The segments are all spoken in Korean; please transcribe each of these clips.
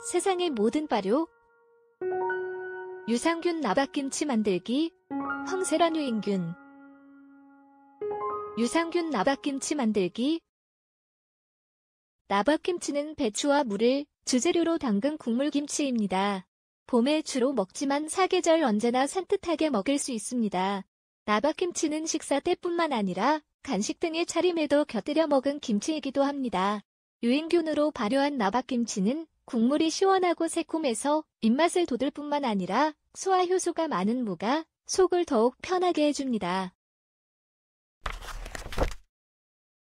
세상의 모든 발효 유산균 나박김치 만들기 황세란 유인균 유산균 나박김치 만들기 나박김치는 배추와 물을 주재료로 담근 국물김치입니다. 봄에 주로 먹지만 사계절 언제나 산뜻하게 먹을 수 있습니다. 나박김치는 식사 때뿐만 아니라 간식 등의 차림에도 곁들여 먹은 김치이기도 합니다. 유인균으로 발효한 나박김치는 국물이 시원하고 새콤해서 입맛을 돋을 뿐만 아니라 소화 효소가 많은 무가 속을 더욱 편하게 해줍니다.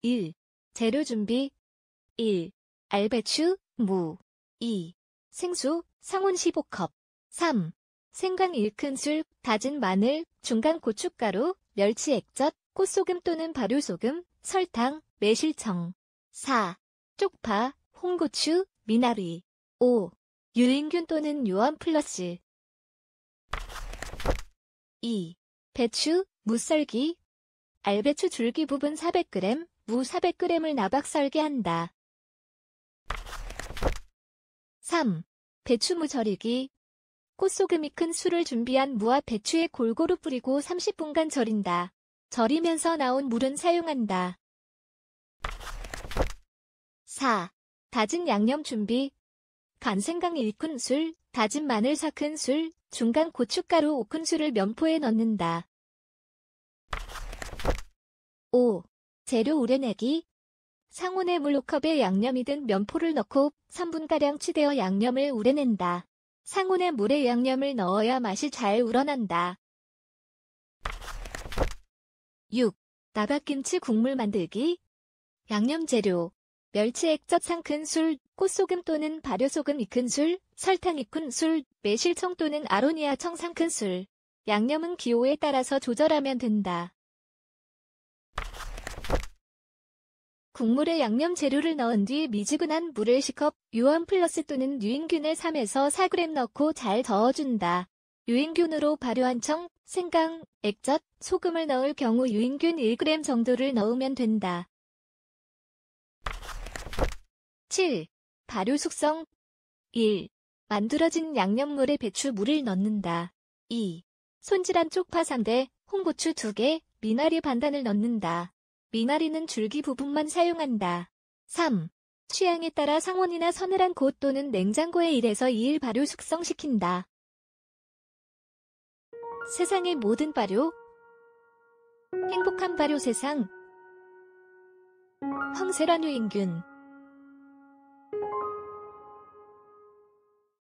1. 재료 준비 1. 알배추, 무 2. 생수, 상온 15컵 3. 생강 1큰술, 다진 마늘, 중간 고춧가루, 멸치 액젓, 꽃소금 또는 발효소금, 설탕, 매실청 4. 쪽파, 홍고추, 미나리 5. 유인균 또는 요암 플러스 2. 배추, 무썰기 알배추 줄기 부분 400g, 무 400g을 나박 썰기한다. 3. 배추무 절이기 꽃소금이 큰 술을 준비한 무와 배추에 골고루 뿌리고 30분간 절인다. 절이면서 나온 물은 사용한다. 4. 다진 양념 준비 간생강 1큰술, 다진 마늘 4큰술, 중간 고춧가루 5큰술을 면포에 넣는다. 5. 재료 우려내기 상온에물로컵에 양념이 든 면포를 넣고 3분가량 치대어 양념을 우려낸다. 상온에 물에 양념을 넣어야 맛이 잘 우러난다. 6. 나박김치 국물 만들기 양념 재료 멸치 액젓 3큰술, 꽃소금 또는 발효소금 2큰술, 설탕 2큰술, 매실청 또는 아로니아 청 3큰술. 양념은 기호에 따라서 조절하면 된다. 국물에 양념 재료를 넣은 뒤 미지근한 물을 10컵, 유황 플러스 또는 유인균을 3에서 4g 넣고 잘 저어준다. 유인균으로 발효한 청, 생강, 액젓, 소금을 넣을 경우 유인균 1g 정도를 넣으면 된다. 7. 발효 숙성 1. 만들어진 양념물에 배추물을 넣는다. 2. 손질한 쪽파 3대, 홍고추 2개, 미나리 반단을 넣는다. 미나리는 줄기 부분만 사용한다. 3. 취향에 따라 상온이나 서늘한 곳 또는 냉장고에 1에서 2일 발효 숙성시킨다. 세상의 모든 발효 행복한 발효 세상 황세란 유인균